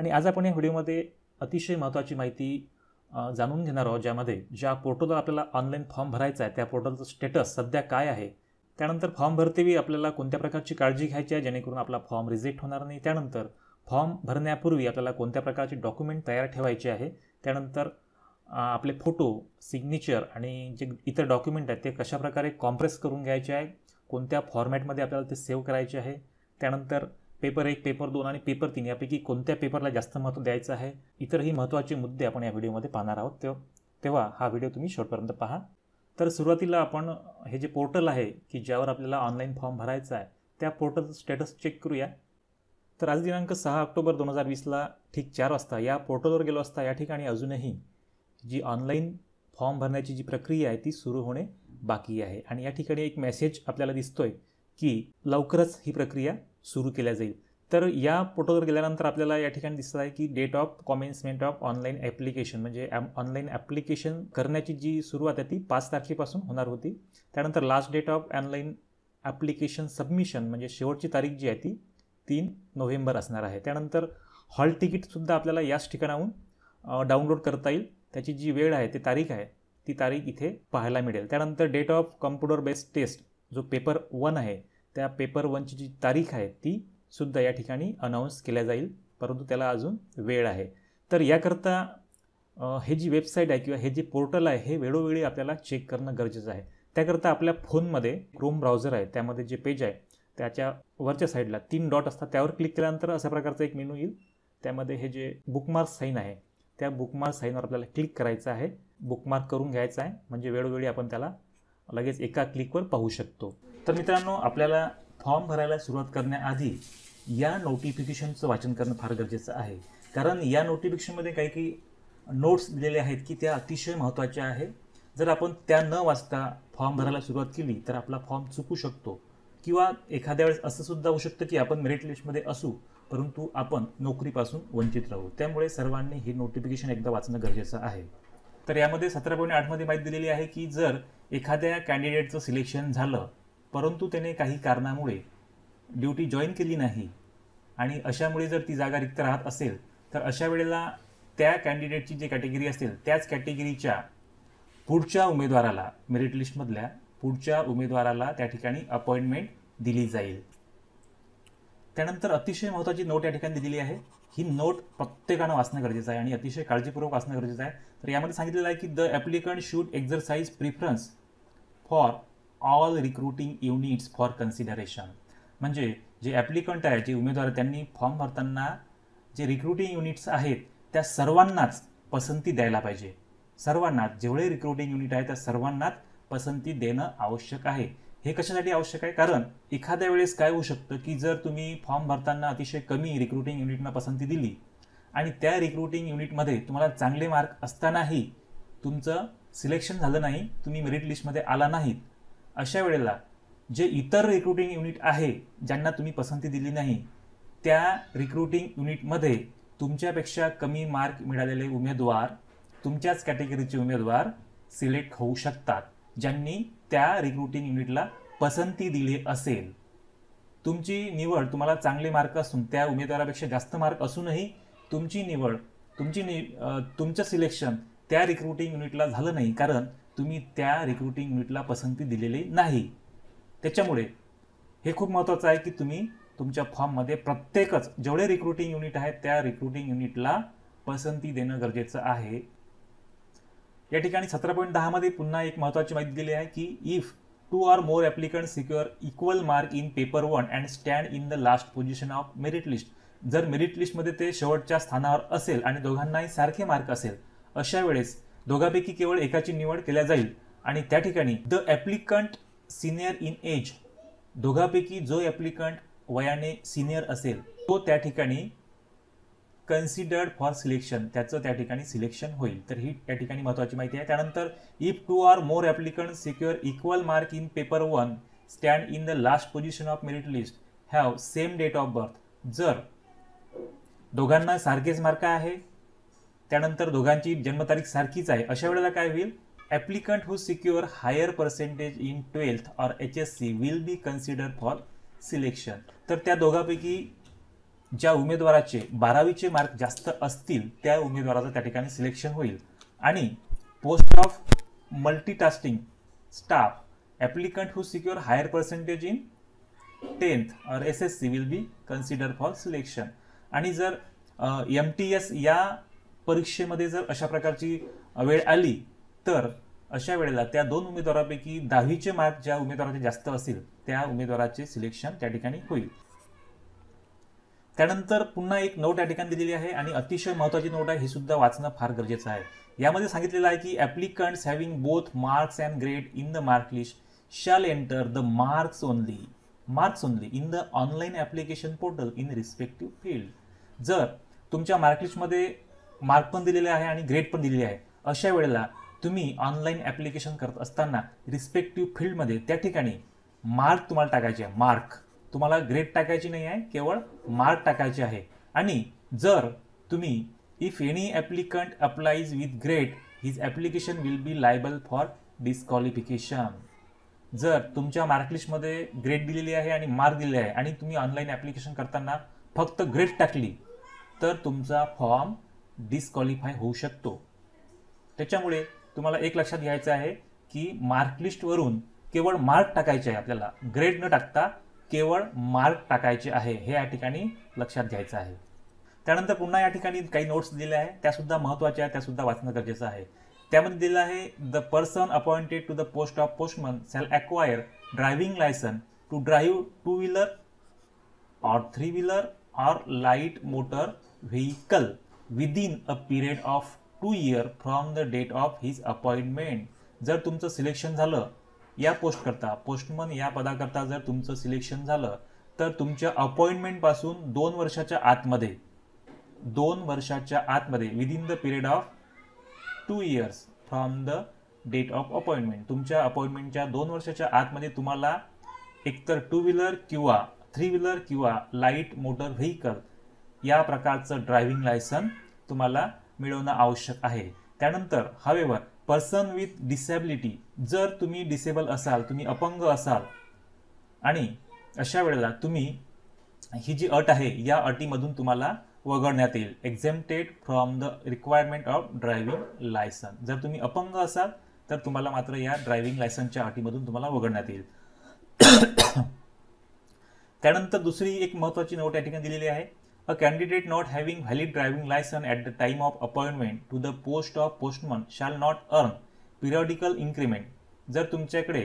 आणि आज आपण या व्हिडिओमध्ये अतिशय महत्त्वाची माहिती जाणून घेणार आहोत ज्यामध्ये ज्या पोर्टलवर आपल्याला ऑनलाईन फॉर्म भरायचा आहे त्या पोर्टलचं स्टेटस सध्या काय आहे त्यानंतर फॉर्म भरतेवी आपल्याला कोणत्या प्रकारची काळजी घ्यायची आहे जेणेकरून आपला फॉर्म रिजेक्ट होणार नाही त्यानंतर फॉर्म भरण्यापूर्वी आपल्याला कोणत्या प्रकारचे डॉक्युमेंट तयार ठेवायचे आहे त्यानंतर आपले फोटो सिग्नेचर आणि जे इतर डॉक्युमेंट आहेत ते कशाप्रकारे कॉम्प्रेस करून घ्यायचे आहे कोणत्या फॉर्मॅटमध्ये आपल्याला ते सेव्ह करायचे आहे त्यानंतर पेपर एक पेपर दोन आणि पेपर तीन यापैकी कोणत्या पेपरला जास्त महत्त्व द्यायचं आहे इतरही महत्त्वाचे मुद्दे आपण या व्हिडिओमध्ये पाहणार आहोत तेव्हा हा व्हिडिओ तुम्ही शेवटपर्यंत पहा तर सुरुवातीला आपण हे जे पोर्टल आहे की ज्यावर आपल्याला ऑनलाईन फॉर्म भरायचा आहे त्या पोर्टलचं स्टेटस चेक करूया तर आज दिनांक सहा ऑक्टोबर दोन हजार वीसला ठीक चार वाजता या पोर्टलवर गेलो असता या ठिकाणी अजूनही जी ऑनलाईन फॉर्म भरण्याची जी प्रक्रिया आहे ती सुरू होणे बाकी आहे आणि या ठिकाणी एक मेसेज आपल्याला दिसतोय की लवकरच ही प्रक्रिया सुरू केल्या जाईल तर या पोर्टलवर गेल्यानंतर आपल्याला या ठिकाणी दिसत आहे की date of commencement of online application म्हणजे ऑनलाईन ॲप्लिकेशन करण्याची जी सुरुवात आहे ती पाच तारखेपासून होणार होती त्यानंतर last date of online application submission म्हणजे शेवटची तारीख जी आहे ती तीन नोव्हेंबर असणार आहे त्यानंतर हॉल तिकीटसुद्धा आपल्याला याच ठिकाणाहून डाउनलोड करता येईल त्याची जी वेळ आहे ती तारीख आहे ती तारीख इथे पाहायला मिळेल त्यानंतर date of computer based test जो पेपर वन आहे त्या पेपर वनची जी तारीख आहे ती सुद्धा या ठिकाणी अनाऊन्स केल्या जाईल परंतु त्याला अजून वेळ आहे तर याकरता हे जी वेबसाईट आहे किंवा हे जे पोर्टल आहे हे वेळोवेळी आपल्याला चेक करणं गरजेचं आहे त्याकरता आपल्या फोनमध्ये क्रोम ब्राउझर आहे त्यामध्ये जे पेज आहे त्याच्या वरच्या साईडला तीन डॉट असतात त्यावर क्लिक केल्यानंतर अशा प्रकारचं एक मेनू येईल त्यामध्ये हे जे बुकमार्क साईन आहे त्या बुकमार्क साईनवर आपल्याला क्लिक करायचं आहे बुकमार्क करून घ्यायचं आहे म्हणजे वेळोवेळी आपण त्याला लगेच एका क्लिकवर पाहू शकतो तर मित्रांनो आपल्याला फॉर्म भरायला सुरुवात करण्याआधी या नोटिफिकेशनचं वाचन करणं फार गरजेचं आहे कारण या नोटिफिकेशनमध्ये काही काही नोट्स दिलेले आहेत की त्या अतिशय महत्त्वाच्या आहे जर आपण त्या न वाचता फॉर्म भरायला सुरुवात केली तर आपला फॉर्म चुकू शकतो किंवा एखाद्या वेळेस असं सुद्धा होऊ शकतं की आपण मेरिट लिस्टमध्ये असू परंतु आपण नोकरीपासून वंचित राहू त्यामुळे सर्वांनी हे नोटिफिकेशन एकदा वाचणं गरजेचं आहे तर यामध्ये सतरा पॉईंट आठमध्ये माहिती दिलेली आहे की जर एखाद्या कॅन्डिडेटचं सिलेक्शन झालं परंतु त्याने काही कारणामुळे ड्युटी जॉईन केली नाही आणि अशामुळे जर ती जागा रिक्त राहत असेल तर अशा वेळेला त्या कॅन्डिडेटची जी कॅटेगरी असेल त्याच कॅटेगरीच्या पुढच्या उमेदवाराला मेरिट लिस्टमधल्या पुढच्या उमेदवाराला त्या ठिकाणी अपॉइंटमेंट दिली जाईल त्यानंतर अतिशय महत्त्वाची नोट या ठिकाणी दिलेली आहे ही नोट प्रत्येकानं वाचणं गरजेचं आहे आणि अतिशय काळजीपूर्वक वाचणं गरजेचं आहे तर यामध्ये सांगितलेलं आहे की the applicant should exercise preference for all recruiting units for consideration म्हणजे जे ॲप्लिकंट आहे जे उमेदवार त्यांनी फॉर्म भरताना जे रिक्रुटिंग युनिट्स आहेत त्या सर्वांनाच पसंती द्यायला पाहिजे सर्वांनाच जेवढे रिक्रुटिंग युनिट आहे त्या सर्वांनाच पसंती देणं आवश्यक आहे हे कशासाठी आवश्यक आहे कारण एखाद्या वेळेस काय होऊ शकतं की जर तुम्ही फॉर्म भरताना अतिशय कमी रिक्रुटिंग युनिटना पसंती दिली आणि त्या रिक्रुटिंग युनिटमध्ये तुम्हाला चांगले मार्क असतानाही तुमचं सिलेक्शन झालं नाही तुम्ही मेरिट लिस्टमध्ये आला नाहीत अशा वेळेला जे इतर रिक्रुटिंग युनिट आहे ज्यांना तुम्ही पसंती दिली नाही त्या रिक्रुटिंग युनिटमध्ये तुमच्यापेक्षा कमी मार्क मिळालेले उमेदवार तुमच्याच कॅटेगरीचे उमेदवार सिलेक्ट होऊ शकतात ज्यांनी त्या रिक्रुटिंग युनिटला पसंती दिली असेल तुमची निवड तुम्हाला चांगले मार्क असून त्या उमेदवारापेक्षा जास्त मार्क असूनही तुमची निवड तुमची नि तुमचं सिलेक्शन त्या रिक्रुटिंग युनिटला झालं नाही कारण तुम्ही त्या रिक्रुटिंग युनिटला पसंती दिलेली नाही त्याच्यामुळे हे खूप महत्वाचं आहे की तुम्ही तुमच्या फॉर्ममध्ये प्रत्येकच जेवढे रिक्रुटिंग युनिट आहेत त्या रिक्रुटिंग युनिटला पसंती देणं गरजेचं आहे या ठिकाणी सतरा पॉईंट दहामध्ये पुन्हा एक महत्त्वाची माहिती दिली आहे की if two or more applicant secure equal mark in paper one and stand in the last position of merit list जर मेरिट लिस्टमध्ये ते शेवटच्या स्थानावर असेल आणि दोघांनाही सारखे मार्क असेल अशा वेळेस दोघांपैकी केवळ एकाची निवड केल्या जाईल आणि त्या ठिकाणी the applicant senior in age दोघांपैकी जो ॲप्लिकंट वयाने सिनियर असेल तो त्या ठिकाणी कन्सिडर्ड फॉर सिलेक्शन त्याचं त्या ठिकाणी सिलेक्शन होईल तर ही त्या ठिकाणी महत्त्वाची माहिती आहे त्यानंतर if two or more applicant secure equal mark in paper one stand in the last position of merit list have same date of birth जर दोघांना सारखेच मार्क आहे त्यानंतर दोघांची जन्मतारीख सारखीच आहे अशा वेळेला काय होईल applicant who secure higher percentage in twelfth or H S C will be consider for selection तर त्या दोघांपैकी ज्या उमेदवाराचे बारावीचे मार्क जास्त असतील त्या उमेदवाराचं त्या ठिकाणी सिलेक्शन होईल आणि post of multitasking staff applicant who secure higher percentage in tenth or S S C will be consider for selection आणि जर एम टी एस या परीक्षेमध्ये जर अशा प्रकारची वेळ आली तर अशा वेळेला त्या दोन उमेदवारापैकी दहावीचे मार्क ज्या उमेदवाराचे जास्त असतील त्या उमेदवाराचे सिलेक्शन त्या ठिकाणी होईल त्यानंतर पुन्हा एक नोट या ठिकाणी दिलेली आहे आणि अतिशय महत्वाची नोट आहे हे सुद्धा वाचणं फार गरजेचं आहे यामध्ये सांगितलेलं आहे की applicants having both marks and grade in the mark list shall enter the marks only marks only in the online application portal in respective field जर तुमच्या मार्कलिस्टमध्ये मार्क पण दिलेले आहे आणि ग्रेड पण दिलेले आहे अशा वेळेला तुम्ही ऑनलाईन ॲप्लिकेशन करत असताना रिस्पेक्टिव्ह फील्डमध्ये त्या ठिकाणी मार्क तुम्हाला टाकायचे आहे मार्क तुम्हाला ग्रेड टाकायची नाही आहे केवळ मार्क टाकायचे आहे आणि जर तुम्ही if any applicant applies with grade his application will be liable for disqualification जर तुमच्या मार्कलिस्टमध्ये ग्रेड दिलेली आहे आणि मार्क दिलेले आहे आणि तुम्ही ऑनलाईन ॲप्लिकेशन करताना फक्त ग्रेड टाकली तर तुमचा फॉर्म डिस्कॉलिफाय होऊ शकतो त्याच्यामुळे तुम्हाला एक लक्षात घ्यायचं आहे की वरून केवळ मार्क टाकायचे आहे आपल्याला ग्रेड न टाकता केवळ मार्क टाकायचे आहे हे या ठिकाणी लक्षात घ्यायचं आहे त्यानंतर पुन्हा या ठिकाणी काही नोट्स दिल्या आहेत त्यासुद्धा महत्त्वाच्या आहेत त्यासुद्धा वाचणं गरजेचं आहे त्यामध्ये दिलं आहे the person appointed to the post of postman shall acquire driving licence to drive two wheeler or three wheeler or light motor vehicle within a period of two year from the date of his appointment जर तुमचं selection झालं या post करता postman या पदाकरता जर तुमचं selection झालं तर तुमच्या अपॉइंटमेंटपासून दोन वर्षाच्या आतमध्ये दोन वर्षाच्या आतमध्ये within the period of two years from the date of appointment तुमच्या अपॉइंटमेंटच्या दोन वर्षाच्या आतमध्ये तुम्हाला एकतर टू व्हीलर किंवा थ्री व्हीलर किंवा लाईट मोटर व्हेकल या प्रकारचं ड्रायव्हिंग लायसन तुम्हाला मिळवणं आवश्यक आहे त्यानंतर हवेवर पर्सन विथ डिसेबिलिटी जर तुम्ही डिसेबल असाल तुम्ही अपंग असाल आणि अशा वेळेला तुम्ही ही जी अट आहे या अटीमधून तुम्हाला वगळण्यात येईल exempted from the requirement of driving licence जर तुम्ही अपंग असाल तर तुम्हाला मात्र या ड्रायव्हिंग लायसनच्या अटीमधून तुम्हाला वगळण्यात येईल त्यानंतर दुसरी एक महत्त्वाची नोट या ठिकाणी दिलेली आहे A candidate not having valid driving license at the time of appointment to the post of postman shall not earn periodical increment. जर तुमच्याकडे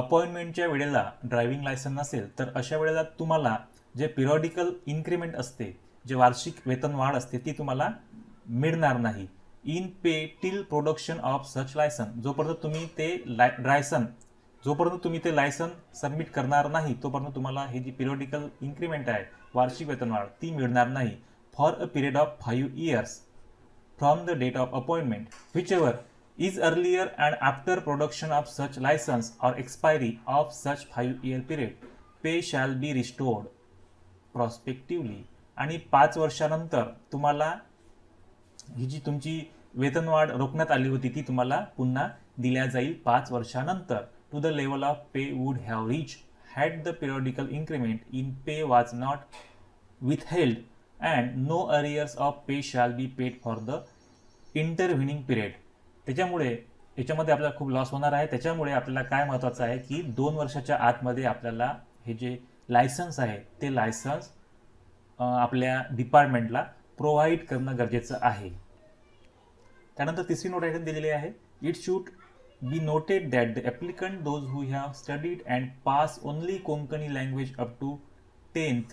अपॉइंटमेंटच्या वेळेला ड्रायव्हिंग लायसन नसेल तर अशा वेळेला तुम्हाला जे पिरॉडिकल इन्क्रीमेंट असते जे वार्षिक वेतन वाढ असते ती तुम्हाला मिळणार नाही in pay till production of such licence जोपर्यंत तुम्ही ते लाय ड्रायसन जोपर्यंत तुम्ही ते लायसन सबमिट करणार नाही तोपर्यंत तुम्हाला हे जी पिरियॉडिकल इन्क्रीमेंट आहे वार्षिक वेतनवाढ ती मिळणार नाही for a period of five years from the date of appointment whichever is earlier and after production of such licence or expiry of such five year period pay shall be restored prospectively आणि पाच वर्षानंतर तुम्हाला ही जी तुमची वेतनवाढ रोखण्यात आली होती ती तुम्हाला पुन्हा दिल्या जाईल पाच वर्षानंतर to the level of pay would have reach had the periodical increment in pay was not withheld and no arrears of pay shall be paid for the intervening period त्याच्यामुळे याच्यामध्ये आपल्याला खूप लॉस होणार आहे त्याच्यामुळे आपल्याला काय महत्त्वाचं आहे की दोन वर्षाच्या आतमध्ये आपल्याला हे जे लायसन्स आहे ते लायसन्स आपल्या डिपार्टमेंटला प्रोव्हाइड करणं गरजेचं आहे त्यानंतर तिसरी नोटेशन दिलेली आहे it should be noted that the applicant those who have studied and pass only Konkani language up to 10th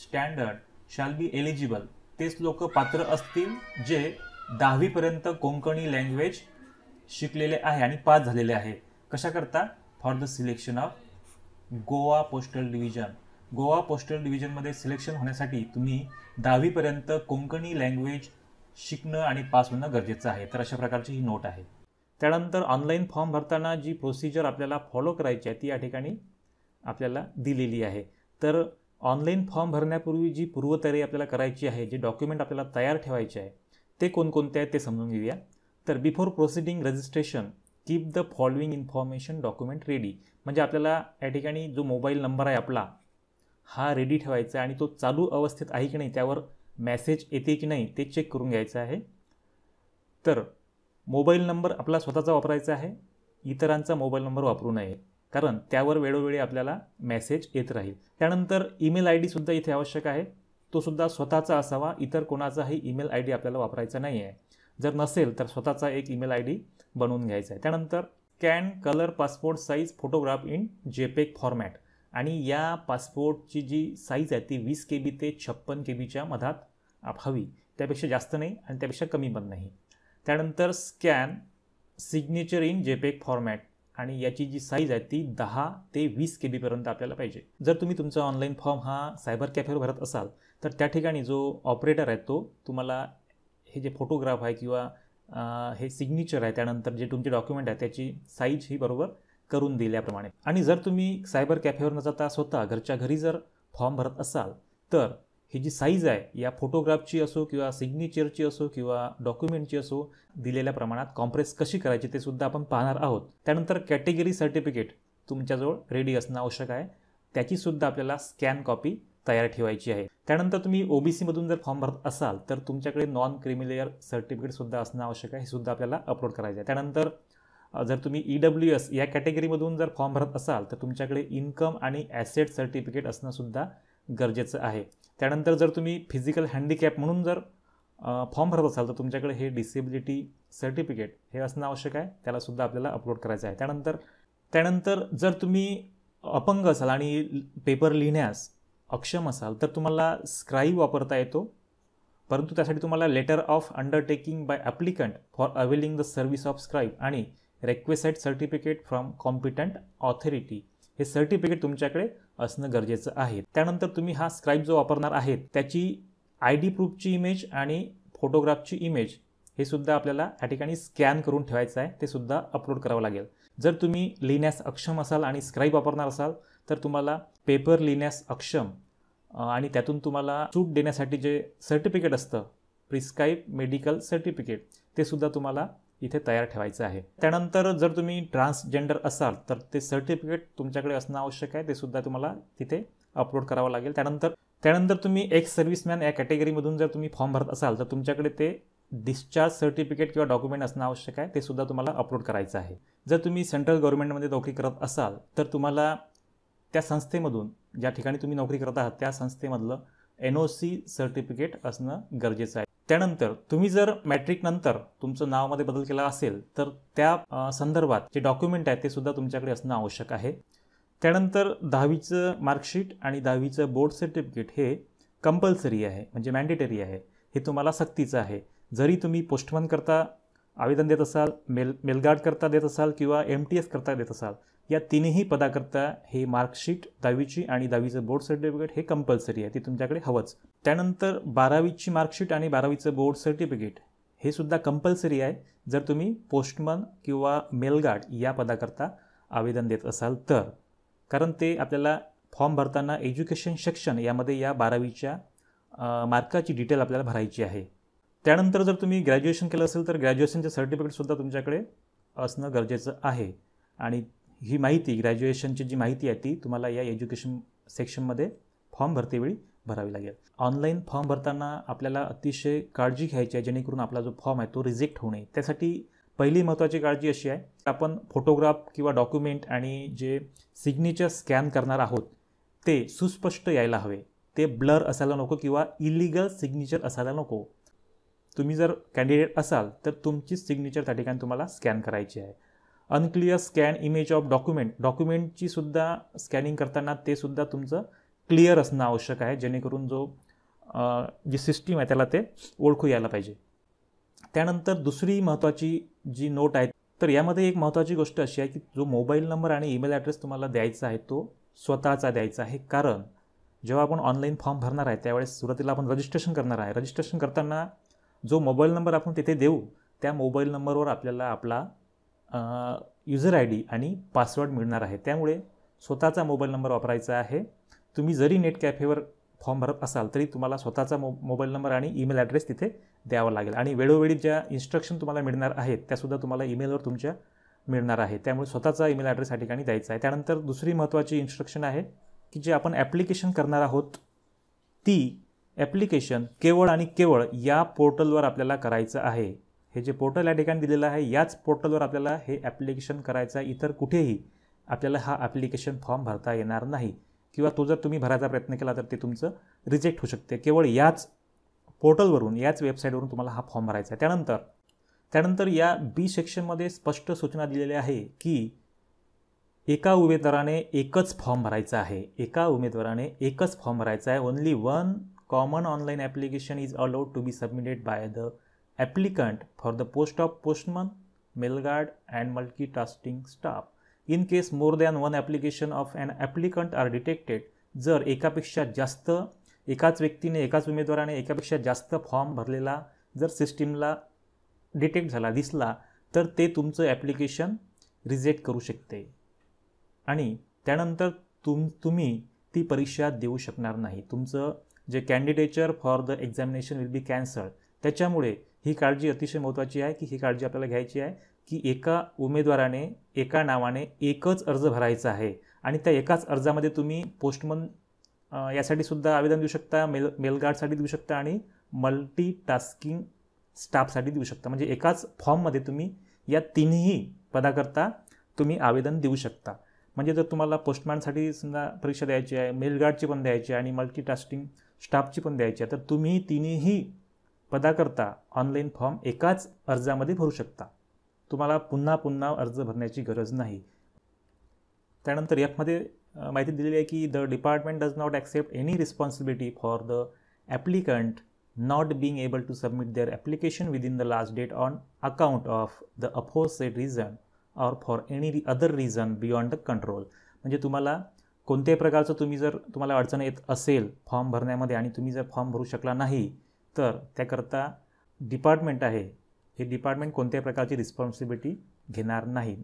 standard shall be eligible तेच लोक पात्र असतील जे दहावीपर्यंत कोंकणी लँग्वेज शिकलेले आहे आणि पास झालेले आहे कशा करता for the selection of Goa postal division Goa postal डिव्हिजनमध्ये सिलेक्शन होण्यासाठी तुम्ही दहावीपर्यंत कोंकणी लँग्वेज शिकणं आणि पास होणं गरजेचं आहे तर अशा प्रकारची ही नोट आहे त्यानंतर ऑनलाईन फॉर्म भरताना जी प्रोसिजर आपल्याला फॉलो करायची आहे ती या ठिकाणी आपल्याला दिलेली आहे तर ऑनलाईन फॉर्म भरण्यापूर्वी जी पूर्वतयारी आपल्याला करायची आहे जे डॉक्युमेंट आपल्याला तयार ठेवायचे आहे ते कोणकोणते आहेत ते समजून घेऊया तर before proceeding registration keep the following information document ready म्हणजे आपल्याला या ठिकाणी जो मोबाईल नंबर आहे आपला हा रेडी ठेवायचा आहे आणि तो चालू अवस्थेत आहे की नाही त्यावर मॅसेज येते की नाही ते चेक करून घ्यायचं आहे तर मोबाईल नंबर आपला स्वतःचा वापरायचा आहे इतरांचा मोबाईल नंबर वापरू नये कारण त्यावर वेळोवेळी आपल्याला मेसेज येत राहील त्यानंतर ईमेल आय डीसुद्धा इथे आवश्यक आहे तो सुद्धा स्वतःचा असावा इतर कोणाचाही ईमेल आय डी आपल्याला वापरायचा नाही आहे जर नसेल तर स्वतःचा एक ईमेल आय डी बनवून घ्यायचा आहे त्यानंतर can colour passport size photograph in JPEG format आणि या पासपोर्टची जी साईज आहे ती वीस के बी ते छप्पन के बीच्या मधात हवी त्यापेक्षा जास्त नाही आणि त्यापेक्षा कमी पण नाही त्यानंतर scan signature in JPEG format आणि याची जी साईज आहे ती दहा ते वीस के बीपर्यंत आपल्याला पाहिजे जर तुम्ही तुमचा ऑनलाईन फॉर्म हा सायबर कॅफेवर भरत असाल तर त्या ठिकाणी जो ऑपरेटर आहे तो तुम्हाला हे जे फोटोग्राफ आहे किंवा हे सिग्नेचर आहे त्यानंतर जे तुमचे डॉक्युमेंट आहे त्याची साईज ही बरोबर करून दिल्याप्रमाणे आणि जर तुम्ही सायबर कॅफेवर न जाता स्वतः घरच्या घरी जर फॉर्म भरत असाल तर ही जी साईज आहे या फोटोग्राफची असो किंवा सिग्नेचरची असो किंवा डॉक्युमेंटची असो दिलेल्या प्रमाणात कॉम्प्रेस कशी करायची ते सुद्धा आपण पाहणार आहोत त्यानंतर कॅटेगरी सर्टिफिकेट तुमच्याजवळ रेडी असणं आवश्यक आहे त्याचीसुद्धा आपल्याला स्कॅन कॉपी तयार ठेवायची आहे त्यानंतर तुम्ही सीमधून जर फॉर्म भरत असाल तर तुमच्याकडे नॉन क्रिमिलेअर सर्टिफिकेटसुद्धा असणं आवश्यक आहे हे सुद्धा आपल्याला अपलोड करायचं आहे त्यानंतर जर तुम्ही ई डब्ल्यू एस या कॅटेगरीमधून जर फॉर्म भरत असाल तर तुमच्याकडे इन्कम आणि ॲसेट सर्टिफिकेट असणंसुद्धा गरजेचं आहे त्यानंतर जर तुम्ही फिजिकल हँडिकॅप म्हणून जर फॉर्म भरत असाल तर तुमच्याकडे हे डिसेबिलिटी सर्टिफिकेट हे असणं आवश्यक आहे त्यालासुद्धा आपल्याला अपलोड करायचं आहे त्यानंतर त्यानंतर जर तुम्ही अपंग असाल आणि पेपर लिहिण्यास अक्षम असाल तर तुम्हाला स्क्राईब वापरता येतो परंतु त्यासाठी तुम्हाला letter of undertaking by applicant for availing the service of scribe आणि requested certificate from competent authority हे सर्टिफिकेट तुमच्याकडे असणं गरजेचं आहे त्यानंतर तुम्ही हा स्क्राईब जो वापरणार आहेत त्याची आय डी प्रूफची इमेज आणि फोटोग्राफची इमेज हे सुद्धा आपल्याला या ठिकाणी स्कॅन करून ठेवायचं आहे ते सुद्धा अपलोड करावं लागेल जर तुम्ही लिहिण्यास अक्षम असाल आणि स्क्राईब वापरणार असाल तर तुम्हाला पेपर लिहिण्यास अक्षम आणि त्यातून तुम्हाला सूट देण्यासाठी जे सर्टिफिकेट असतं प्रिस्क्राईब मेडिकल सर्टिफिकेट ते सुद्धा तुम्हाला इथे तयार ठेवायचं आहे त्यानंतर जर तुम्ही ट्रान्सजेंडर असाल तर ते सर्टिफिकेट तुमच्याकडे असणं आवश्यक आहे ते सुद्धा तुम्हाला तिथे अपलोड करावं लागेल त्यानंतर त्यानंतर तुम्ही एक्स सर्व्हिसमॅन या कॅटेगरीमधून जर तुम्ही फॉर्म भरत असाल तर तुमच्याकडे ते डिस्चार्ज सर्टिफिकेट किंवा डॉक्युमेंट असणं आवश्यक आहे ते सुद्धा तुम्हाला अपलोड करायचं आहे जर तुम्ही सेंट्रल गव्हर्नमेंटमध्ये नोकरी करत असाल तर तुम्हाला त्या संस्थेमधून ज्या ठिकाणी तुम्ही नोकरी करत आहात त्या संस्थेमधलं एन ओ सी सर्टिफिकेट असणं गरजेचं आहे त्यानंतर तुम्ही जर मॅट्रिकनंतर तुमचं नावामध्ये बदल केला असेल तर त्या संदर्भात जे डॉक्युमेंट आहे ते सुद्धा तुमच्याकडे असणं आवश्यक आहे त्यानंतर दहावीचं मार्कशीट आणि दहावीचं बोर्ड सर्टिफिकेट हे कंपल्सरी आहे म्हणजे मॅन्डेटरी आहे हे तुम्हाला सक्तीचं आहे जरी तुम्ही पोस्टमन करता आवेदन देत असाल मेल मेलगार्ड करता देत असाल किंवा एम टी एस करता देत असाल या तिन्ही पदाकरता हे मार्कशीट दहावीची आणि दहावीचं बोर्ड सर्टिफिकेट हे कंपल्सरी आहे ते तुमच्याकडे हवंच त्यानंतर बारावीची मार्कशीट आणि बारावीचं बोर्ड सर्टिफिकेट हे सुद्धा कंपल्सरी आहे जर तुम्ही पोस्टमन किंवा मेलगार्ड या पदाकरता आवेदन देत असाल तर कारण ते आपल्याला फॉर्म भरताना एज्युकेशन सेक्शन यामध्ये या बारावीच्या मार्काची डिटेल आपल्याला भरायची आहे त्यानंतर जर तुम्ही ग्रॅज्युएशन केलं असेल तर ग्रॅज्युएशनचं सर्टिफिकेटसुद्धा तुमच्याकडे असणं गरजेचं आहे आणि ही माहिती ग्रॅज्युएशनची जी माहिती आहे ती तुम्हाला या एज्युकेशन सेक्शनमध्ये फॉर्म भरतेवेळी भरावी लागेल ऑनलाईन फॉर्म भरताना आपल्याला अतिशय काळजी घ्यायची आहे जेणेकरून आपला जो फॉर्म आहे तो रिजेक्ट होऊ नये त्यासाठी पहिली महत्त्वाची काळजी अशी आहे आपण फोटोग्राफ किंवा डॉक्युमेंट आणि जे सिग्नेचर स्कॅन करणार आहोत ते सुस्पष्ट यायला हवे ते ब्लर असायला नको किंवा इलिगल सिग्नेचर असायला नको तुम्ही जर कॅन्डिडेट असाल तर तुमचीच सिग्नेचर त्या ठिकाणी तुम्हाला स्कॅन करायची आहे unclear scan image of document डॉक्युमेंटची सुद्धा स्कॅनिंग करताना ते सुद्धा तुमचं क्लिअर असणं आवश्यक आहे जेणेकरून जो जी सिस्टीम आहे त्याला ते ओळखू यायला पाहिजे त्यानंतर दुसरी महत्त्वाची जी नोट आहे तर यामध्ये एक महत्त्वाची गोष्ट अशी आहे की जो मोबाईल नंबर आणि ईमेल ॲड्रेस तुम्हाला द्यायचा आहे तो स्वतःचा द्यायचा आहे कारण जेव्हा आपण ऑनलाईन फॉर्म भरणार आहे त्यावेळेस सुरुवातीला आपण रजिस्ट्रेशन करणार आहे रजिस्ट्रेशन करताना जो मोबाईल नंबर आपण तिथे देऊ त्या मोबाईल नंबरवर आपल्याला आपला युजर आय डी आणि पासवर्ड मिळणार आहे त्यामुळे स्वतःचा मोबाईल नंबर वापरायचा आहे तुम्ही जरी नेट कॅफेवर फॉर्म भरत असाल तरी तुम्हाला स्वतःचा मो मोबाईल नंबर आणि ईमेल ॲड्रेस तिथे द्यावा लागेल आणि वेळोवेळी ज्या इन्स्ट्रक्शन तुम्हाला मिळणार आहेत त्यासुद्धा तुम्हाला ईमेलवर तुमच्या मिळणार आहे त्यामुळे स्वतःचा ईमेल ॲड्रेस या ठिकाणी द्यायचा आहे त्यानंतर दुसरी महत्त्वाची इन्स्ट्रक्शन आहे की जे आपण ॲप्लिकेशन करणार आहोत ती ॲप्लिकेशन केवळ आणि केवळ या पोर्टलवर आपल्याला करायचं आहे हे जे पोर्टल या ठिकाणी दिलेलं आहे याच पोर्टलवर आपल्याला हे ॲप्लिकेशन करायचं आहे इतर कुठेही आपल्याला हा ॲप्लिकेशन फॉर्म भरता येणार नाही किंवा तो जर तुम्ही भरायचा प्रयत्न केला तर ते तुमचं रिजेक्ट होऊ शकते केवळ याच पोर्टलवरून याच वेबसाईटवरून तुम्हाला हा फॉर्म भरायचा आहे त्यानंतर त्यानंतर या बी सेक्शनमध्ये स्पष्ट सूचना दिलेल्या आहे की एका उमेदवाराने एकच फॉर्म भरायचा आहे एका उमेदवाराने एकच फॉर्म भरायचा आहे only one common online application is allowed to be submitted by the applicant for the post of postman, mail guard and multitasking staff. In case more than one application of and applicant are detected जर एकापेक्षा जास्त एकाच व्यक्तीने एकाच उमेदवाराने एकापेक्षा जास्त form भरलेला जर सिस्टीमला डिटेक्ट झाला दिसला तर ते तुमचं ॲप्लिकेशन रिजेक्ट करू शकते आणि त्यानंतर तुम तुम्ही ती परीक्षा देऊ शकणार नाही तुमचं जे candidature for the examination will be cancel त्याच्यामुळे ही काळजी अतिशय महत्त्वाची आहे की ही काळजी आपल्याला घ्यायची आहे की एका उमेदवाराने एका नावाने एकच अर्ज भरायचा आहे आणि त्या एकाच अर्जामध्ये तुम्ही पोस्टमन यासाठी सुद्धा आवेदन देऊ शकता मेल मेलगार्डसाठी देऊ शकता आणि मल्टीटास्किंग स्टाफसाठी देऊ शकता म्हणजे एकाच फॉर्ममध्ये तुम्ही या तिन्ही पदाकरता तुम्ही आवेदन देऊ शकता म्हणजे जर तुम्हाला पोस्टमॅनसाठी सुद्धा परीक्षा द्यायची आहे मेलगार्डची पण द्यायची आहे आणि मल्टीटास्किंग स्टाफची पण द्यायची आहे तर तुम्ही तिन्ही पदाकरता ऑनलाईन फॉर्म एकाच अर्जामध्ये भरू शकता तुम्हाला पुन्हा पुन्हा अर्ज भरण्याची गरज नाही त्यानंतर यामध्ये माहिती दिलेली आहे की the department does not accept any responsibility for the applicant not being able to submit their application within the last date on account of the aforesaid reason or for any other reason beyond the control म्हणजे तुम्हाला कोणत्याही प्रकारचं तुम्ही जर तुम्हाला अडचण येत असेल फॉर्म भरण्यामध्ये आणि तुम्ही जर फॉर्म भरू शकला नाही तर त्याकरता डिपार्टमेंट आहे हे डिपार्टमेंट कोणत्याही प्रकारची रिस्पॉन्सिबिलिटी घेणार नाही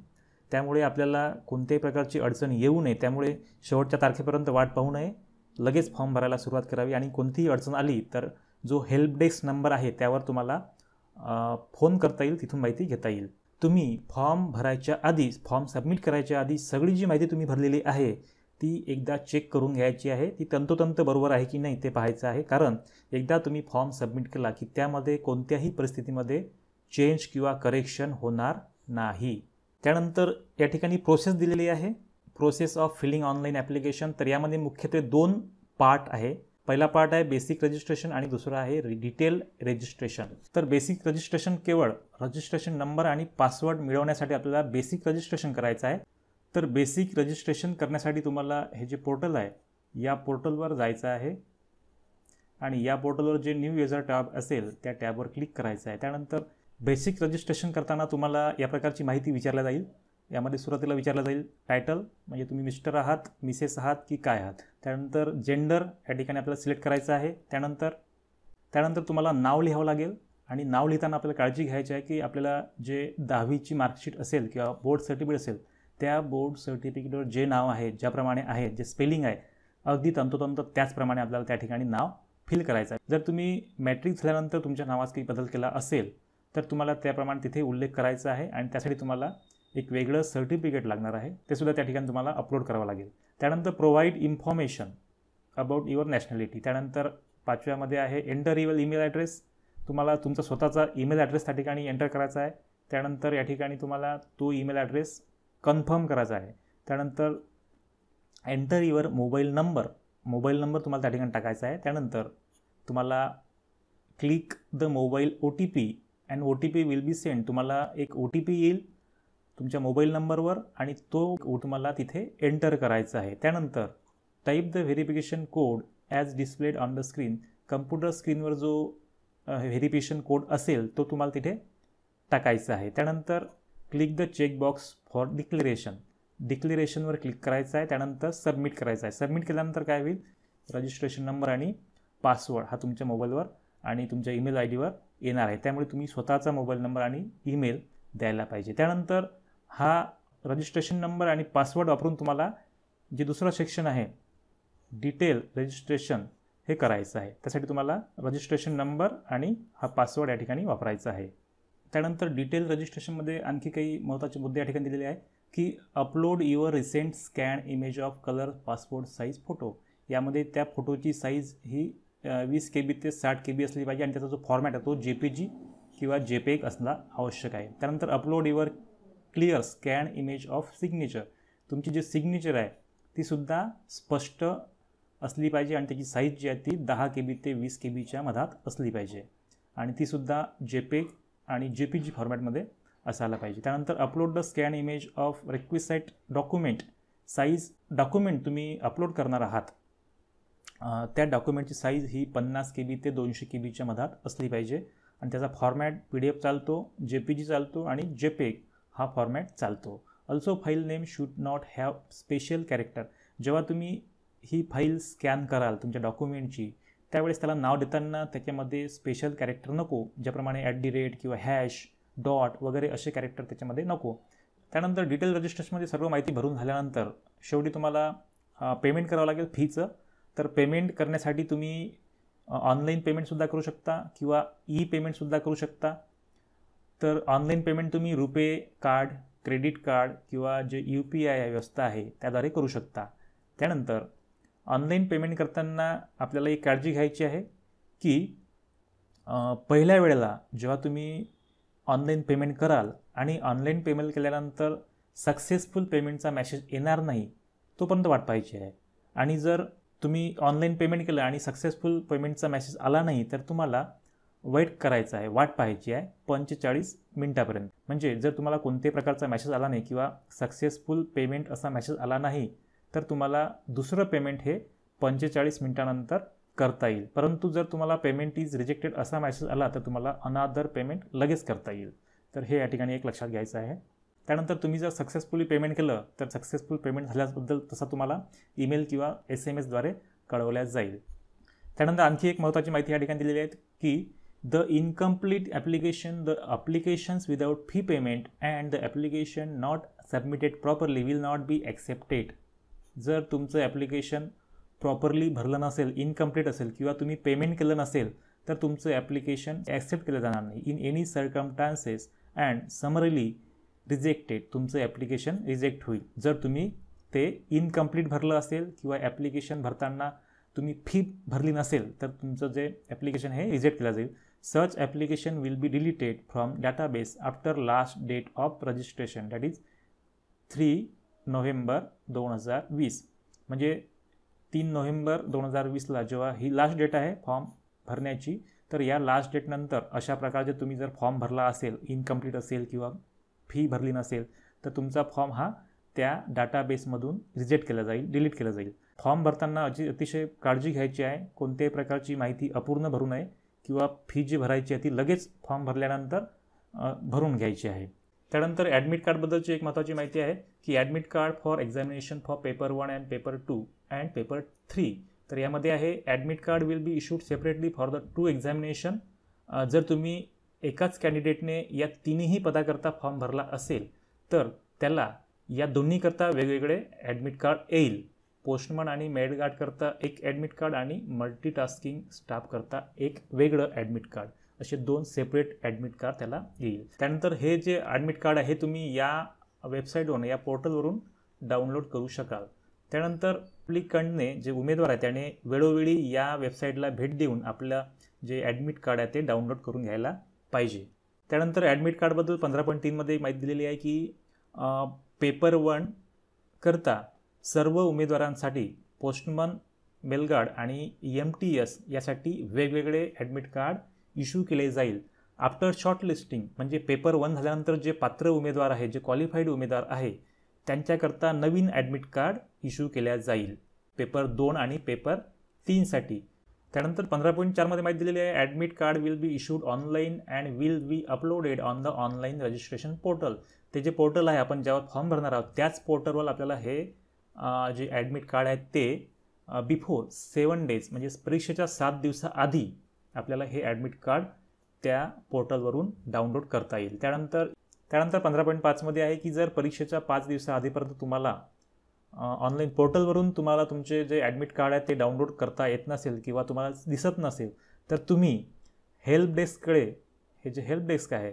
त्यामुळे आपल्याला कोणत्याही प्रकारची अडचण येऊ नये त्यामुळे शेवटच्या तारखेपर्यंत वाट पाहू नये लगेच फॉर्म भरायला सुरुवात करावी आणि कोणतीही अडचण आली तर जो हेल्प डेस्क नंबर आहे त्यावर तुम्हाला फोन करता येईल तिथून माहिती घेता येईल तुम्ही फॉर्म भरायच्या आधीच फॉर्म सबमिट करायच्या आधी सगळी जी माहिती तुम्ही भरलेली आहे ती एकदा चेक करून घ्यायची आहे ती तंतोतंत बरोबर आहे की नाही ते पाहायचं आहे कारण एकदा तुम्ही फॉर्म सबमिट केला की त्यामध्ये कोणत्याही परिस्थितीमध्ये चेंज किंवा करेक्शन होणार नाही त्यानंतर या ठिकाणी प्रोसेस दिलेली आहे process of filling online application तर यामध्ये मुख्यत्वे दोन पार्ट आहे पहिला पार्ट आहे बेसिक रजिस्ट्रेशन आणि दुसरा आहे डिटेल रजिस्ट्रेशन तर बेसिक रजिस्ट्रेशन केवळ रजिस्ट्रेशन नंबर आणि पासवर्ड मिळवण्यासाठी आपल्याला बेसिक रजिस्ट्रेशन करायचं आहे तर बेसिक रजिस्ट्रेशन करण्यासाठी तुम्हाला हे जे पोर्टल आहे या पोर्टलवर जायचं आहे आणि या पोर्टलवर जे न्यू युजर टॅब असेल त्या टॅबवर क्लिक करायचं आहे त्यानंतर बेसिक रजिस्ट्रेशन करताना तुम्हाला या प्रकारची माहिती विचारल्या जाईल यामध्ये सुरुवातीला विचारलं जाईल टायटल म्हणजे तुम्ही मिस्टर आहात मिसेस आहात की काय आहात त्यानंतर जेंडर या ठिकाणी आपल्याला सिलेक्ट करायचं आहे त्यानंतर त्यानंतर तुम्हाला नाव लिहावं लागेल आणि नाव लिहिताना आपल्याला काळजी घ्यायची आहे की आपल्याला जे दहावीची मार्कशीट असेल किंवा बोर्ड सर्टिफिकेट असेल त्या बोर्ड सर्टिफिकेटवर जे नाव आहे ज्याप्रमाणे आहे जे स्पेलिंग आहे अगदी तंतोतंत त्याचप्रमाणे आपल्याला त्या ठिकाणी नाव फिल करायचं आहे जर तुम्ही मॅट्रिक झाल्यानंतर तुमच्या नावास काही बदल केला असेल तर तुम्हाला त्याप्रमाणे तिथे उल्लेख करायचा आहे आणि त्यासाठी तुम्हाला एक वेगळं सर्टिफिकेट लागणार आहे ते सुद्धा त्या ठिकाणी तुम्हाला अपलोड करावं लागेल त्यानंतर provide information about your nationality त्यानंतर पाचव्यामध्ये आहे एंटर युअर ईमेल ॲड्रेस तुम्हाला तुमचा स्वतःचा ईमेल ॲड्रेस त्या ठिकाणी एंटर करायचा आहे त्यानंतर या ठिकाणी तुम्हाला तो ईमेल ॲड्रेस कन्फर्म करायचा आहे त्यानंतर enter your mobile number mobile number तुम्हाला त्या ठिकाणी टाकायचा आहे त्यानंतर तुम्हाला click the mobile O T P and O T P will be send तुम्हाला एक ओ टी पी येईल तुमच्या मोबाईल नंबरवर आणि तो तुम्हाला तिथे एंटर करायचा आहे त्यानंतर type the verification code as displayed on the screen computer स्क्रीनवर जो व्हेरिफिकेशन कोड असेल तो तुम्हाला तिथे टाकायचा आहे त्यानंतर click the checkbox for declaration डिक्लेरेशनवर क्लिक करायचं आहे त्यानंतर सबमिट करायचं आहे सबमिट केल्यानंतर काय होईल रजिस्ट्रेशन नंबर आणि पासवर्ड हा तुमच्या मोबाईलवर आणि तुमच्या ईमेल आय डीवर येणार आहे त्यामुळे तुम्ही स्वतःचा मोबाईल नंबर आणि ईमेल द्यायला पाहिजे त्यानंतर हा रजिस्ट्रेशन नंबर आणि पासवर्ड वापरून तुम्हाला जे दुसरं सेक्शन आहे डिटेल रजिस्ट्रेशन हे करायचं आहे त्यासाठी तुम्हाला रजिस्ट्रेशन नंबर आणि हा पासवर्ड या ठिकाणी वापरायचा आहे त्यानंतर डिटेल रजिस्ट्रेशनमध्ये आणखी काही महत्त्वाचे मुद्दे या ठिकाणी दिलेले आहे की upload your recent scan image of colour passport size photo यामध्ये त्या फोटोची साईज ही वीस के बी ते साठ के बी असली पाहिजे आणि त्याचा जो फॉर्मॅट आहे तो जे पी जी किंवा जे पेक असला आवश्यक आहे त्यानंतर upload your clear scan image of signature तुमची जी सिग्नेचर आहे तीसुद्धा स्पष्ट असली पाहिजे आणि त्याची साईज जी आहे ती दहा के बी ते वीस के बीच्या मधात असली पाहिजे आणि तीसुद्धा जेपेक आणि जे पी जी फॉर्मॅटमध्ये असायला पाहिजे त्यानंतर upload the scan image of requisite document size document तुम्ही अपलोड करणार आहात त्या डॉक्युमेंटची साईज ही पन्नास के बी ते दोनशे के बीच्या मधात असली पाहिजे आणि त्याचा फॉर्मॅट पी डी एफ चालतो जे पी जी चालतो आणि जेपेक हा फॉर्मॅट चालतो also file name should not have special character जेव्हा तुम्ही ही फाईल स्कॅन कराल तुमच्या डॉक्युमेंटची त्यावेळेस त्याला नाव देताना त्याच्यामध्ये स्पेशल कॅरेक्टर नको ज्याप्रमाणे ॲट दी रेट किंवा हॅश डॉट वगैरे असे कॅरेक्टर त्याच्यामध्ये नको त्यानंतर डिटेल रजिस्ट्रेशनमध्ये सर्व माहिती भरून झाल्यानंतर शेवटी तुम्हाला पेमेंट करावं लागेल फीचं तर पेमेंट करण्यासाठी तुम्ही ऑनलाईन पेमेंटसुद्धा करू शकता किंवा ई पेमेंटसुद्धा करू शकता तर ऑनलाईन पेमेंट तुम्ही रुपे कार्ड क्रेडिट कार्ड किंवा जे यू पी आय व्यवस्था आहे त्याद्वारे करू शकता त्यानंतर ऑनलाईन पेमेंट करताना आपल्याला एक काळजी घ्यायची आहे की पहिल्या वेळेला जेव्हा तुम्ही ऑनलाईन पेमेंट कराल आणि ऑनलाईन पेमेंट केल्यानंतर सक्सेसफुल पेमेंटचा मॅसेज येणार नाही तोपर्यंत वाट पाहायची आहे आणि जर तुम्ही ऑनलाईन पेमेंट केलं आणि सक्सेसफुल पेमेंटचा मेसेज आला नाही तर तुम्हाला वेट करायचं आहे वाट पाहायची आहे पंचेचाळीस मिनटापर्यंत म्हणजे जर तुम्हाला कोणत्याही प्रकारचा मॅसेज आला नाही किंवा सक्सेसफुल पेमेंट असा मॅसेज आला नाही तर तुम्हाला दुसरं पेमेंट हे पंचेचाळीस मिनिटानंतर करता येईल परंतु जर तुम्हाला पेमेंट इज रिजेक्टेड असा मॅसेज आला तर तुम्हाला अनादर पेमेंट लगेच करता येईल तर हे या ठिकाणी एक लक्षात घ्यायचं आहे त्यानंतर तुम्ही जर सक्सेसफुली पेमेंट केलं तर सक्सेसफुल पेमेंट झाल्याबद्दल तसा तुम्हाला ईमेल किंवा एस एम एसद्वारे कळवल्या जाईल त्यानंतर आणखी एक महत्त्वाची माहिती या ठिकाणी दिलेली आहे की the incomplete application the applications without fee payment and the application not submitted properly will not be accepted जर तुमचं ॲप्लिकेशन प्रॉपरली भरलं नसेल इनकम्प्लीट असेल किंवा तुम्ही पेमेंट केलं नसेल तर तुमचं ॲप्लिकेशन ॲक्सेप्ट केलं जाणार नाही in any circumstances and summarily rejected तुमचं ॲप्लिकेशन रिजेक्ट होईल जर तुम्ही ते इनकम्प्लीट भरलं असेल किंवा ॲप्लिकेशन भरताना तुम्ही फी भरली नसेल तर तुमचं जे ॲप्लिकेशन हे रिजेक्ट केलं जाईल सर्च application will be deleted from database after last date of registration that is three November दोन हजार वीस म्हणजे तीन नोव्हेंबर दोन हजार वीसला जेव्हा ही लास्ट डेट आहे फॉर्म भरण्याची तर या लास्ट डेटनंतर अशा प्रकारचे तुम्ही जर फॉर्म भरला असेल इनकम्प्लीट असेल किंवा फी भरली नसेल तर तुमचा फॉर्म हा त्या डाटाबेसमधून रिजेक्ट केला जाईल डिलीट केला जाईल फॉर्म भरताना अजि अतिशय काळजी घ्यायची आहे कोणत्याही प्रकारची माहिती अपूर्ण भरू नये किंवा फी जी भरायची आहे ती लगेच फॉर्म भरल्यानंतर भरून घ्यायची आहे त्यानंतर ॲडमिट कार्डबद्दलची एक महत्त्वाची माहिती आहे की admit card for examination for paper one and paper two and paper three तर यामध्ये आहे admit card will be issued separately for the two examination जर तुम्ही एकाच कॅन्डिडेटने या तिन्ही पदाकरता फॉर्म भरला असेल तर त्याला या दोन्हीकरता वेगवेगळे ॲडमिट कार्ड येईल पोस्टमन आणि करता एक ॲडमिट कार्ड आणि मल्टीटास्किंग स्टाफकरता एक वेगळं ॲडमिट कार्ड असे दोन सेपरेट ॲडमिट कार्ड त्याला येईल त्यानंतर हे जे ॲडमिट कार्ड आहे तुम्ही या वेबसाईटवरून या पोर्टलवरून डाउनलोड करू शकाल त्यानंतर अप्लिकंटने जे उमेदवार आहे त्याने वेळोवेळी या वेबसाईटला भेट देऊन आपलं जे ॲडमिट कार्ड आहे ते डाउनलोड करून घ्यायला पाहिजे त्यानंतर ॲडमिट कार्डबद्दल पंधरा पॉईंट तीनमध्ये माहिती दिलेली आहे की पेपर वन करता सर्व उमेदवारांसाठी पोस्टमन मेलगार्ड आणि एम टी एस यासाठी वेगवेगळे ॲडमिट कार्ड इश्यू केले जाईल आफ्टर शॉर्टलिस्टिंग म्हणजे पेपर वन झाल्यानंतर जे पात्र उमेदवार आहे जे क्वालिफाईड उमेदवार आहे त्यांच्याकरता नवीन ॲडमिट कार्ड इश्यू केल्या जाईल पेपर दोन आणि पेपर तीनसाठी त्यानंतर पंधरा पॉईंट चारमध्ये माहिती दिलेली आहे admit card will be issued online and will be uploaded on the online registration portal ते जे पोर्टल आहे आपण ज्यावर फॉर्म भरणार आहोत त्याच पोर्टलवर आपल्याला हे जे ॲडमिट कार्ड आहे ते बिफोर सेवन डेज म्हणजे परीक्षेच्या सात दिवसाआधी आपल्याला हे ॲडमिट कार्ड त्या पोर्टलवरून डाउनलोड करता येईल त्यानंतर त्यानंतर पंधरा पॉईंट पाचमध्ये आहे की जर परीक्षेच्या पाच दिवसाआधीपर्यंत तुम्हाला ऑनलाईन पोर्टलवरून तुम्हाला तुमचे जे ॲडमिट कार्ड आहे ते डाउनलोड करता येत नसेल किंवा तुम्हाला दिसत नसेल तर तुम्ही हेल्प डेस्ककडे हे जे हेल्प डेस्क आहे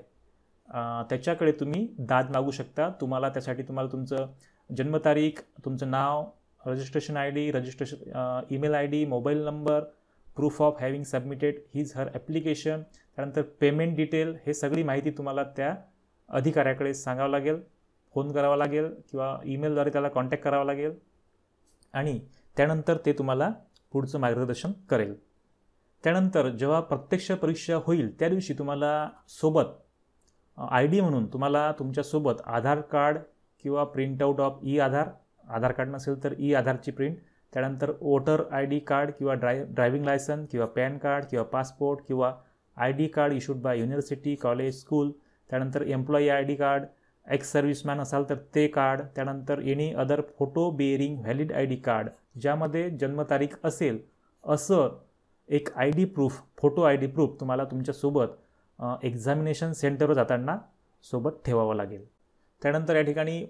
त्याच्याकडे तुम्ही दाद मागू शकता तुम्हाला त्यासाठी तुम्हाला तुमचं जन्मतारीख तुमचं नाव registration I D registration email I D mobile number proof of having submitted his her application त्यानंतर पेमेंट डिटेल हे सगळी माहिती तुम्हाला त्या अधिकाऱ्याकडे सांगावं लागेल फोन करावा लागेल किंवा ईमेलद्वारे त्याला कॉन्टॅक्ट करावा लागेल आणि त्यानंतर ते तुम्हाला पुढचं मार्गदर्शन करेल त्यानंतर जेव्हा प्रत्यक्ष परीक्षा होईल त्या दिवशी तुम्हाला सोबत आय डी म्हणून तुम्हाला तुमच्यासोबत आधार कार्ड किंवा printout of e Aadhaar Aadhaar card नसेल तर ई आधारची प्रिंट त्यानंतर वोटर आय डी कार्ड किंवा ड्राय ड्रायव्हिंग लायसन किंवा पॅन कार्ड किंवा पासपोर्ट किंवा I D card issued by university college school त्यानंतर employee I D card ex serviceman असाल तर ते कार्ड त्यानंतर any other photo bearing valid I D card ज्यामध्ये जन्मतारीख असेल असं एक I D proof photo I D proof तुम्हाला तुमच्यासोबत एक्झामिनेशन सेंटरवर जाताना सोबत ठेवावं लागेल त्यानंतर या ठिकाणी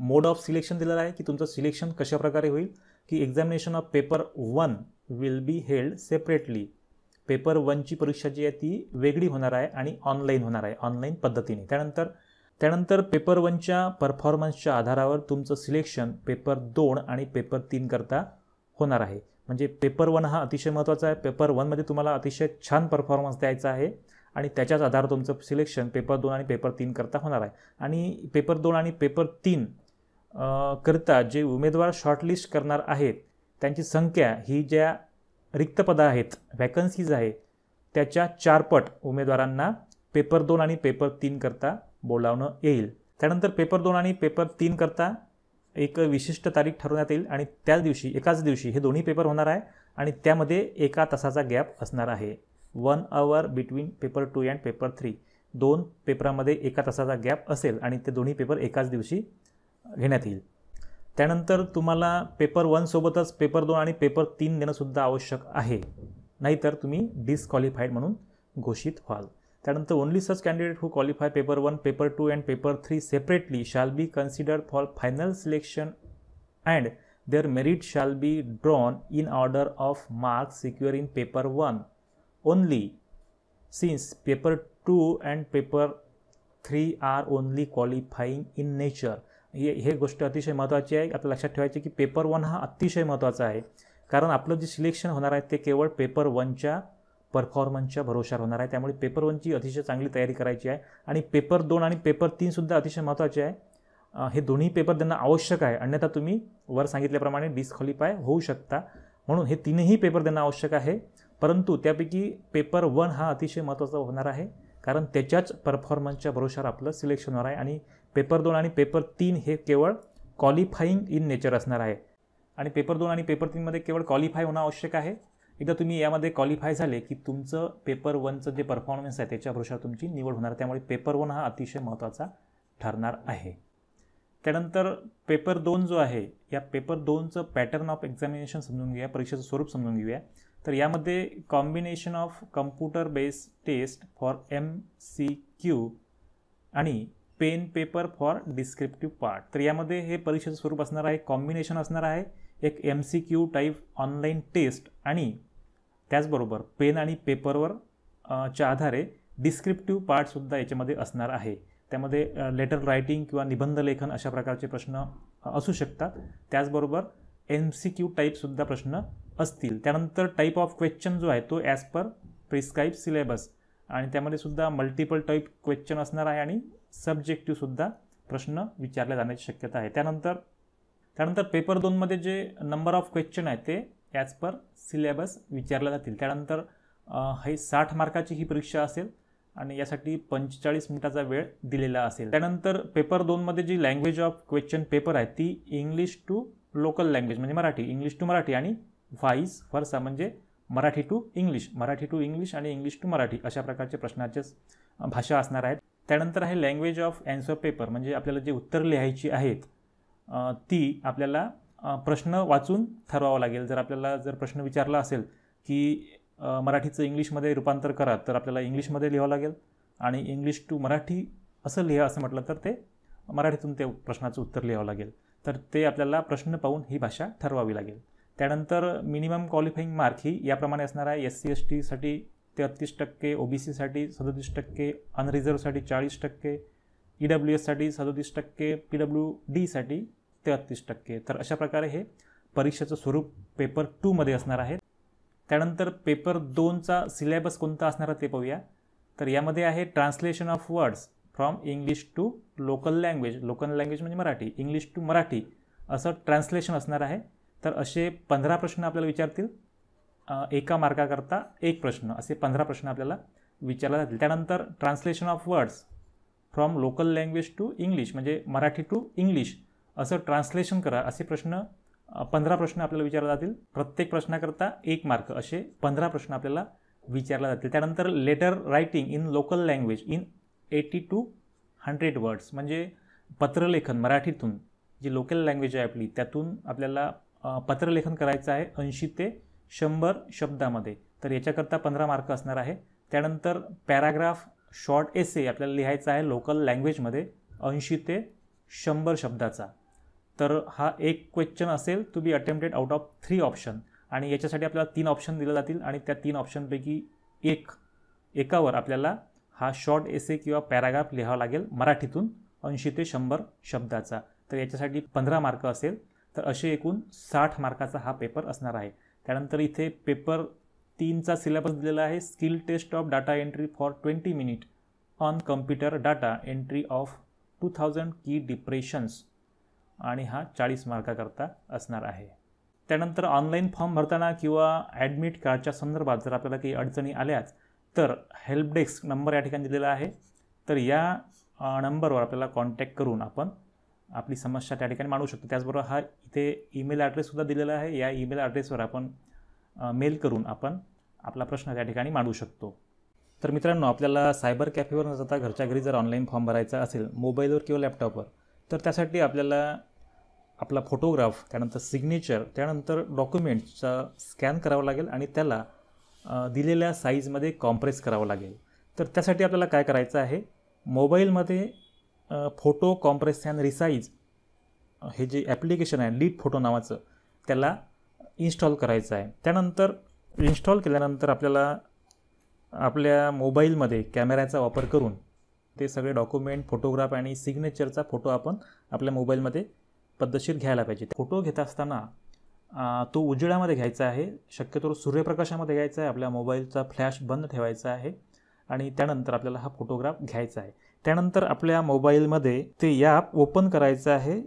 मोड ऑफ सिलेक्शन दिलेला आहे की तुमचं सिलेक्शन कशाप्रकारे होईल की examination of paper one will be held separately paper वनची परीक्षा जी आहे ती वेगळी होणार आहे आणि ऑनलाईन होणार आहे ऑनलाईन पद्धतीने त्यानंतर त्यानंतर पेपर वनच्या परफॉर्मन्सच्या आधारावर तुमचं सिलेक्शन पेपर दोन आणि पेपर तीन करता होणार आहे म्हणजे पेपर वन हा अतिशय महत्त्वाचा आहे पेपर वनमध्ये तुम्हाला अतिशय छान परफॉर्मन्स द्यायचा आहे आणि त्याच्याच आधार तुमचं सिलेक्शन पेपर दोन आणि पेपर तीन करता होणार आहे आणि पेपर दोन आणि पेपर तीन करता जे उमेदवार शॉर्टलिस्ट करणार आहेत त्यांची संख्या ही ज्या रिक्त पदं आहेत वॅकन्सीज आहे त्याच्या चारपट उमेदवारांना पेपर दोन आणि पेपर तीन करता बोलावणं येईल त्यानंतर पेपर दोन आणि पेपर तीन करता एक विशिष्ट तारीख ठरवण्यात येईल आणि त्याच दिवशी एकाच दिवशी हे दोन्ही पेपर होणार आहे आणि त्यामध्ये एका तासाचा गॅप असणार आहे one hour between paper two and paper three दोन पेपरामध्ये एका तासाचा गॅप असेल आणि ते दोन्ही पेपर एकाच दिवशी घेण्यात येईल त्यानंतर तुम्हाला पेपर वनसोबतच पेपर दोन आणि पेपर तीन देणंसुद्धा आवश्यक आहे नाहीतर तुम्ही डिस्क्वालिफाईड म्हणून घोषित व्हाल त्यानंतर only such candidate who qualify paper one paper two and paper three separately shall be consider for final selection and their merit shall be drawn in order of marks secure in paper one only since paper two and paper three are only qualifying in nature हे हे गोष्ट अतिशय महत्त्वाची आहे आपल्या लक्षात ठेवायची की पेपर वन हा अतिशय महत्त्वाचा आहे कारण आपलं जे सिलेक्शन होणार आहे ते केवळ पेपर वनच्या परफॉर्मन्सच्या भरोशावर होणार आहे त्यामुळे पेपर वनची अतिशय चांगली तयारी करायची आहे आणि पेपर दोन आणि पेपर तीनसुद्धा अतिशय महत्त्वाचे आहे हे दोन्ही पेपर त्यांना आवश्यक आहे अन्यथा तुम्ही वर सांगितल्याप्रमाणे डिस्क्वालिफाय होऊ शकता म्हणून हे तीनही पेपर त्यांना आवश्यक आहे परंतु त्यापैकी पेपर वन हा अतिशय महत्त्वाचा होणार आहे कारण त्याच्याच परफॉर्मन्सच्या भरोशावर आपलं सिलेक्शन होणार आहे आणि पेपर दोन आणि पेपर तीन हे केवळ क्वालिफाईंग इन नेचर असणार आहे आणि पेपर दोन आणि पेपर तीनमध्ये केवळ क्वालिफाय होणं आवश्यक आहे एकदा तुम्ही यामध्ये क्वालिफाय झाले की तुमचं पेपर वनचं जे परफॉर्मन्स आहे त्याच्या तुमची निवड होणार त्यामुळे पेपर वन हा अतिशय महत्त्वाचा ठरणार आहे त्यानंतर पेपर दोन जो आहे या पेपर दोनचं पॅटर्न ऑफ एक्झामिनेशन समजून घेऊया परीक्षेचं स्वरूप समजून घेऊया तर यामध्ये combination of computer based test for M C Q आणि pen paper for descriptive part तर यामध्ये हे परीक्षेचं स्वरूप असणार आहे कॉम्बिनेशन असणार आहे एक M C Q type online test आणि त्याचबरोबर पेन आणि पेपरवर च्या आधारे डिस्क्रिप्टिव्ह पार्टसुद्धा याच्यामध्ये असणार आहे त्यामध्ये लेटर रायटिंग किंवा निबंध लेखन अशा प्रकारचे प्रश्न असू शकतात त्याचबरोबर एम सी क्यू टाईपसुद्धा प्रश्न असतील त्यानंतर टाईप ऑफ क्वेश्चन जो आहे तो ॲज पर प्रिस्क्राईब सिलेबस आणि त्यामध्ये सुद्धा मल्टिपल टाईप क्वेश्चन असणार आहे आणि सुद्धा प्रश्न विचारले जाण्याची शक्यता आहे त्यानंतर त्यानंतर पेपर दोनमध्ये जे नंबर ऑफ क्वेश्चन आहे ते ॲज पर सिलेबस विचारले जातील त्यानंतर हे साठ मार्काची ही परीक्षा असेल आणि यासाठी पंचेचाळीस मिनिटाचा वेळ दिलेला असेल त्यानंतर पेपर दोनमध्ये जी लँग्वेज ऑफ क्वेश्चन पेपर आहे ती इंग्लिश टू लोकल लँग्वेज म्हणजे मराठी इंग्लिश टू मराठी आणि व्हाईस फरसा म्हणजे Marathi to English Marathi to English आणि इंग्लिश टू मराठी अशा प्रकारचे प्रश्नाचे भाषा असणार आहेत त्यानंतर आहे लँग्वेज ऑफ अँसर पेपर म्हणजे आपल्याला जे उत्तर लिहायची आहेत ती आपल्याला प्रश्न वाचून ठरवावा लागेल जर आपल्याला जर प्रश्न विचारला असेल की मराठीचं इंग्लिशमध्ये रूपांतर करा तर आपल्याला इंग्लिशमध्ये लिहावं लागेल आणि इंग्लिश टू मराठी असं लिहा असं म्हटलं तर ते मराठीतून ते प्रश्नाचं उत्तर लिहावं लागेल तर ते आपल्याला प्रश्न पाहून ही भाषा ठरवावी लागेल त्यानंतर मिनिमम क्वालिफाईंग मार्क ही याप्रमाणे असणार आहे एस सी एस टीसाठी तेहत्तीस टक्के ओबीसीसाठी सदतीस टक्के अनरिझर्वसाठी चाळीस टक्के ई डब्ल्यू एससाठी सदतीस टक्के पी डब्ल्यू डीसाठी तेहत्तीस टक्के तर अशा प्रकारे हे परीक्षेचं स्वरूप पेपर टूमध्ये असणार आहे त्यानंतर पेपर दोनचा सिलेबस कोणता असणार आहे ते पाहूया तर यामध्ये आहे translation of words from English to local language local language म्हणजे मराठी इंग्लिश टू मराठी असं ट्रान्सलेशन असणार आहे तर असे पंधरा प्रश्न आपल्याला विचारतील एका मार्काकरता एक प्रश्न असे पंधरा प्रश्न आपल्याला विचारला जातील त्यानंतर translation of words from local language to English म्हणजे मराठी टू इंग्लिश असं ट्रान्सलेशन करा असे प्रश्न पंधरा प्रश्न आपल्याला विचारले जातील प्रत्येक प्रश्नाकरता एक मार्क असे पंधरा प्रश्न आपल्याला विचारले जातील त्यानंतर letter writing in local language in eighty to hundred words म्हणजे पत्रलेखन मराठीतून जी लोकल लँग्वेज आहे आपली त्यातून आपल्याला पत्रलेखन करायचं आहे ऐंशी ते शंभर शब्दामध्ये तर याच्याकरता पंधरा मार्क असणार आहे त्यानंतर पॅराग्राफ शॉर्ट एसे आपल्याला लिहायचा आहे लोकल लँग्वेजमध्ये ऐंशी ते शंभर शब्दाचा तर हा एक क्वेश्चन असेल to be attempted out of three option आणि याच्यासाठी आपल्याला तीन ऑप्शन दिले जातील आणि त्या तीन ऑप्शनपैकी एक एकावर आपल्याला हा शॉर्ट एसे किंवा पॅराग्राफ लिहावा लागेल मराठीतून ऐंशी ते शंभर शब्दाचा तर याच्यासाठी पंधरा मार्क असेल तर असे एकूण साठ मार्काचा हा पेपर असणार आहे त्यानंतर इथे पेपर तीनचा सिलेबस दिलेला आहे skill test of data entry for twenty minute on computer data entry of two thousand key depressions आणि हा चाळीस मार्काकरता असणार आहे त्यानंतर ऑनलाईन फॉर्म भरताना किंवा ॲडमिट कार्डच्या संदर्भात जर आपल्याला काही अडचणी आल्याच तर हेल्पडेस्क नंबर या ठिकाणी दिलेला आहे तर या नंबरवर आपल्याला कॉन्टॅक्ट करून आपण आपली समस्या त्या ठिकाणी मांडू शकतो त्याचबरोबर हा इथे ईमेल ॲड्रेससुद्धा दिलेला आहे या ईमेल ॲड्रेसवर आपण मेल करून आपण आपला प्रश्न त्या ठिकाणी मांडू शकतो तर मित्रांनो आपल्याला सायबर कॅफेवर न जाता घरच्या घरी जर ऑनलाईन फॉर्म भरायचा असेल मोबाईलवर किंवा लॅपटॉपवर तर त्यासाठी आपल्याला आपला फोटोग्राफ त्यानंतर सिग्नेचर त्यानंतर डॉक्युमेंटचा स्कॅन करावा लागेल आणि त्याला दिलेल्या साईजमध्ये कॉम्प्रेस करावं लागेल तर त्यासाठी आपल्याला काय करायचं आहे मोबाईलमध्ये फोटो कॉम्प्रेस अँड रिसाईज हे जे ॲप्लिकेशन आहे लीड फोटो नावाचं त्याला इन्स्टॉल करायचं आहे त्यानंतर इन्स्टॉल केल्यानंतर आपल्याला आपल्या मोबाईलमध्ये कॅमेऱ्याचा वापर करून ते सगळे डॉक्युमेंट फोटोग्राफ आणि सिग्नेचरचा फोटो आपण आपल्या मोबाईलमध्ये पद्धतशीर घ्यायला पाहिजे फोटो घेत असताना तो उजळ्यामध्ये घ्यायचा आहे शक्यतो सूर्यप्रकाशामध्ये घ्यायचा आहे आपल्या मोबाईलचा फ्लॅश बंद ठेवायचा आहे आणि त्यानंतर आपल्याला हा फोटोग्राफ घ्यायचा आहे त्यानंतर आपल्या मोबाईलमध्ये ते ॲप ओपन करायचं आहे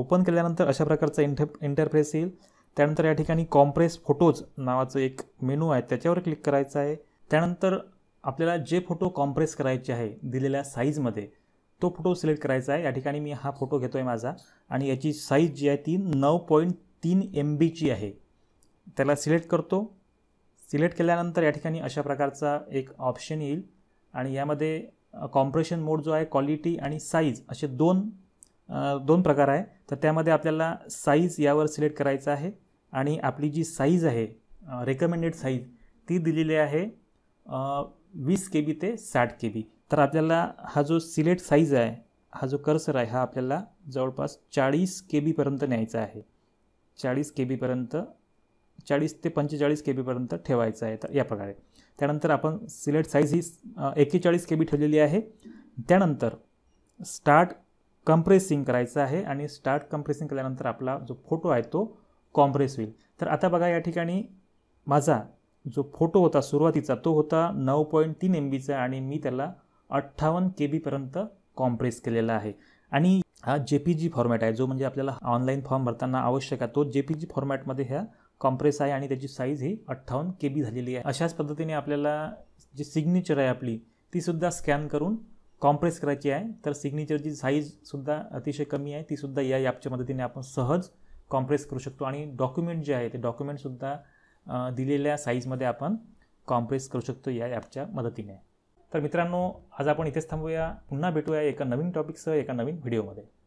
ओपन केल्यानंतर अशा प्रकारचा इंटर इंटरफेस येईल त्यानंतर या ठिकाणी कॉम्प्रेस फोटोज नावाचं एक मेनू आहे त्याच्यावर क्लिक करायचं आहे त्यानंतर आपल्याला जे फोटो कॉम्प्रेस करायचे आहे दिलेल्या साईजमध्ये तो फोटो सिलेक्ट करायचा आहे या ठिकाणी मी हा फोटो घेतो आहे माझा आणि याची साईज जी आहे ती नऊ पॉईंट तीन एम बीची आहे त्याला सिलेक्ट करतो सिलेक्ट केल्यानंतर या ठिकाणी अशा प्रकारचा एक ऑप्शन येईल आणि यामध्ये कॉम्प्रेशन मोड जो आहे क्वालिटी आणि साईज असे दोन दोन प्रकार आहे तर त्यामध्ये आपल्याला साईज यावर सिलेक्ट करायचं आहे आणि आपली जी साईज आहे रेकमेंडेड साईज ती दिलेली आहे वीस के बी ते साठ के बी तर आपल्याला हा जो सिलेक्ट साईज आहे हा जो कर्सर आहे हा आपल्याला जवळपास चाळीस के बीपर्यंत न्यायचा आहे चाळीस के बीपर्यंत चाळीस ते पंचेचाळीस के बीपर्यंत ठेवायचं आहे तर या प्रकारे त्यानंतर आपण सिलेक्ट साईज ही एक्केचाळीस के बी ठेवलेली आहे त्यानंतर स्टार्ट कम्प्रेसिंग करायचं आहे आणि स्टार्ट कंप्रेसिंग केल्यानंतर आपला जो फोटो आहे तो कॉम्प्रेस होईल तर आता बघा या ठिकाणी माझा जो फोटो होता सुरुवातीचा तो होता नऊ पॉईंट तीन एम बीचा आणि मी त्याला अठ्ठावन्न के बीपर्यंत कॉम्प्रेस केलेला आहे आणि हा जे पी जी फॉर्मॅट आहे जो म्हणजे आपल्याला ऑनलाईन फॉर्म भरताना आवश्यक आहे तो जे पी जी फॉर्मॅटमध्ये ह्या कॉम्प्रेस आहे आणि त्याची साईज ही अठ्ठावन्न के बी झालेली आहे अशाच पद्धतीने आपल्याला जी सिग्नेचर आहे आपली तीसुद्धा स्कॅन करून कॉम्प्रेस करायची आहे तर सिग्नेचरची साईजसुद्धा अतिशय कमी आहे तीसुद्धा या ॲपच्या मदतीने आपण सहज कॉम्प्रेस करू शकतो आणि डॉक्युमेंट जे आहे ते डॉक्युमेंटसुद्धा दिलेल्या साईजमध्ये आपण कॉम्प्रेस करू शकतो या ॲपच्या मदतीने तर मित्रांनो आज आपण इथेच थांबूया पुन्हा भेटूया एका नवीन टॉपिकसह एका नवीन व्हिडिओमध्ये